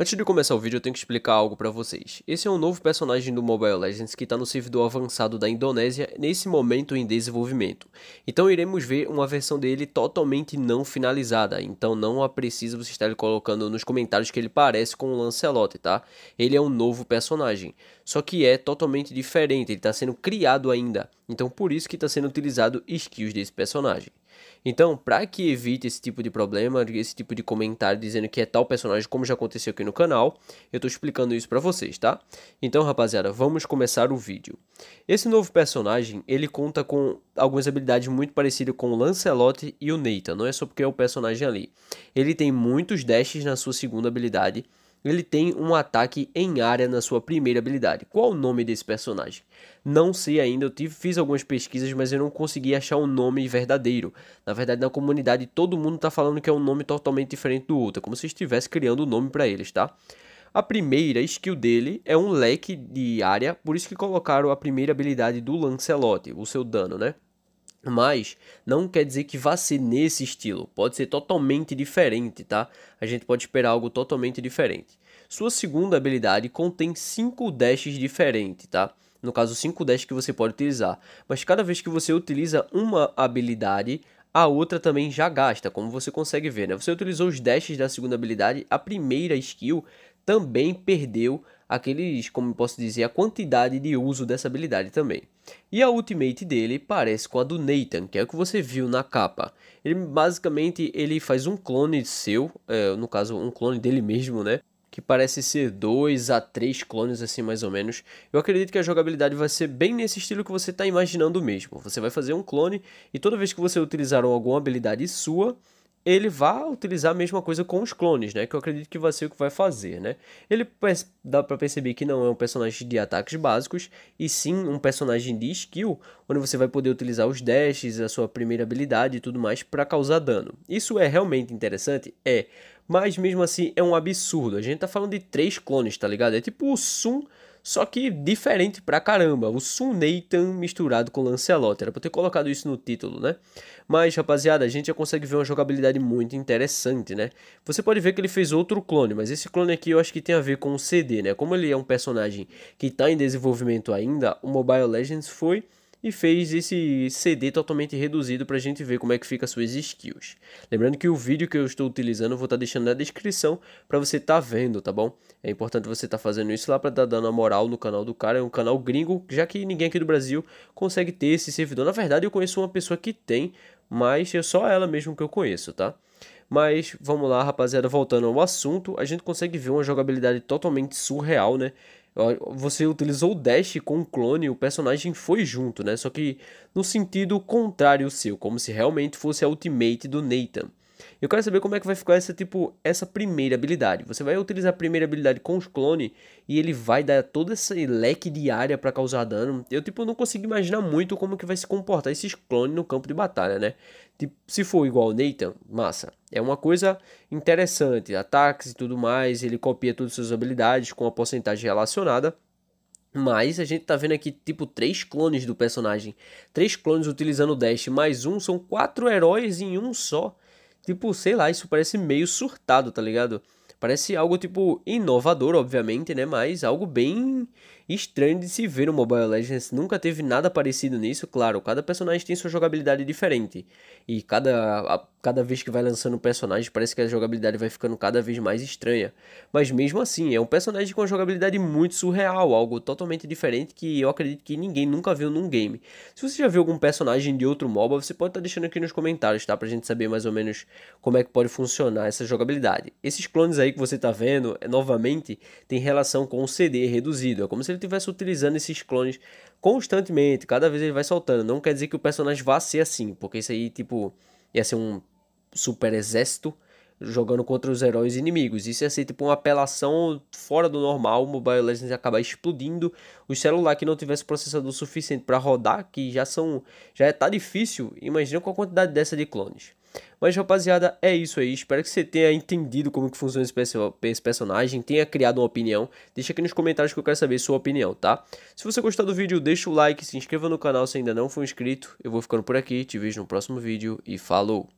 Antes de começar o vídeo, eu tenho que explicar algo para vocês. Esse é um novo personagem do Mobile Legends que está no servidor avançado da Indonésia, nesse momento em desenvolvimento. Então iremos ver uma versão dele totalmente não finalizada, então não a precisa você estar colocando nos comentários que ele parece com o Lancelot, tá? Ele é um novo personagem, só que é totalmente diferente, ele está sendo criado ainda, então por isso que está sendo utilizado skills desse personagem. Então, para que evite esse tipo de problema, esse tipo de comentário dizendo que é tal personagem, como já aconteceu aqui no canal, eu estou explicando isso para vocês, tá? Então, rapaziada, vamos começar o vídeo. Esse novo personagem, ele conta com algumas habilidades muito parecidas com o Lancelot e o Nathan, não é só porque é o personagem ali. Ele tem muitos dashes na sua segunda habilidade, ele tem um ataque em área na sua primeira habilidade. Qual o nome desse personagem? Não sei ainda, eu tive, fiz algumas pesquisas, mas eu não consegui achar um nome verdadeiro. Na verdade, na comunidade todo mundo está falando que é um nome totalmente diferente do outro, é como se estivesse criando um nome para eles, tá? A primeira skill dele é um leque de área, por isso que colocaram a primeira habilidade do Lancelot, o seu dano, né? Mas não quer dizer que vá ser nesse estilo, pode ser totalmente diferente, tá? A gente pode esperar algo totalmente diferente. Sua segunda habilidade contém 5 dashes diferentes, tá? No caso, 5 dashes que você pode utilizar. Mas cada vez que você utiliza uma habilidade, a outra também já gasta, como você consegue ver, né? Você utilizou os dashes da segunda habilidade, a primeira skill também perdeu aqueles, como posso dizer, a quantidade de uso dessa habilidade também. E a ultimate dele parece com a do Nathan, que é o que você viu na capa. Ele basicamente ele faz um clone seu, é, no caso um clone dele mesmo, né? Que parece ser dois a três clones assim mais ou menos. Eu acredito que a jogabilidade vai ser bem nesse estilo que você está imaginando mesmo. Você vai fazer um clone e toda vez que você utilizar alguma habilidade sua, ele vai utilizar a mesma coisa com os clones, né? Que eu acredito que vai ser o que vai fazer, né? Ele dá para perceber que não é um personagem de ataques básicos, e sim um personagem de skill, onde você vai poder utilizar os dashes, a sua primeira habilidade e tudo mais para causar dano. Isso é realmente interessante? É. Mas mesmo assim é um absurdo. A gente tá falando de três clones, tá ligado? É tipo o Sun só que diferente pra caramba. O Suneitan misturado com Lancelot. Era pra ter colocado isso no título, né? Mas, rapaziada, a gente já consegue ver uma jogabilidade muito interessante, né? Você pode ver que ele fez outro clone, mas esse clone aqui eu acho que tem a ver com o CD, né? Como ele é um personagem que tá em desenvolvimento ainda, o Mobile Legends foi e fez esse CD totalmente reduzido para a gente ver como é que fica suas skills. Lembrando que o vídeo que eu estou utilizando eu vou estar tá deixando na descrição para você estar tá vendo, tá bom? É importante você estar tá fazendo isso lá para estar tá dando a moral no canal do cara, é um canal gringo, já que ninguém aqui do Brasil consegue ter esse servidor. Na verdade, eu conheço uma pessoa que tem, mas é só ela mesmo que eu conheço, tá? Mas vamos lá, rapaziada, voltando ao assunto, a gente consegue ver uma jogabilidade totalmente surreal, né? Você utilizou o dash com o clone e o personagem foi junto, né? Só que no sentido contrário seu, como se realmente fosse a ultimate do Nathan. Eu quero saber como é que vai ficar essa tipo essa primeira habilidade. Você vai utilizar a primeira habilidade com os clones e ele vai dar todo esse leque de área para causar dano. Eu tipo não consigo imaginar muito como que vai se comportar esses clones no campo de batalha, né? Tipo, se for igual o Nathan, massa. É uma coisa interessante, ataques e tudo mais, ele copia todas as suas habilidades com a porcentagem relacionada. Mas a gente tá vendo aqui, tipo, três clones do personagem. Três clones utilizando o Dash, mais um, são quatro heróis em um só. Tipo, sei lá, isso parece meio surtado, tá ligado? Parece algo, tipo, inovador, obviamente, né? Mas algo bem estranho de se ver no Mobile Legends, nunca teve nada parecido nisso, claro, cada personagem tem sua jogabilidade diferente, e cada, a, cada vez que vai lançando um personagem, parece que a jogabilidade vai ficando cada vez mais estranha, mas mesmo assim, é um personagem com uma jogabilidade muito surreal, algo totalmente diferente que eu acredito que ninguém nunca viu num game. Se você já viu algum personagem de outro MOBA, você pode estar tá deixando aqui nos comentários, tá, pra gente saber mais ou menos como é que pode funcionar essa jogabilidade. Esses clones aí que você tá vendo, é, novamente, tem relação com o CD reduzido, é como se ele ele tivesse utilizando esses clones constantemente, cada vez ele vai soltando. Não quer dizer que o personagem vá ser assim, porque isso aí, tipo, ia ser um super exército jogando contra os heróis inimigos. Isso ia ser tipo uma apelação fora do normal. O Mobile Legends ia acabar explodindo. Os celulares que não tivesse processador suficiente para rodar, que já são. Já tá difícil. Imagina com a quantidade dessa de clones. Mas, rapaziada, é isso aí. Espero que você tenha entendido como que funciona esse personagem, tenha criado uma opinião. Deixa aqui nos comentários que eu quero saber sua opinião, tá? Se você gostar do vídeo, deixa o like, se inscreva no canal se ainda não for inscrito. Eu vou ficando por aqui, te vejo no próximo vídeo e falou!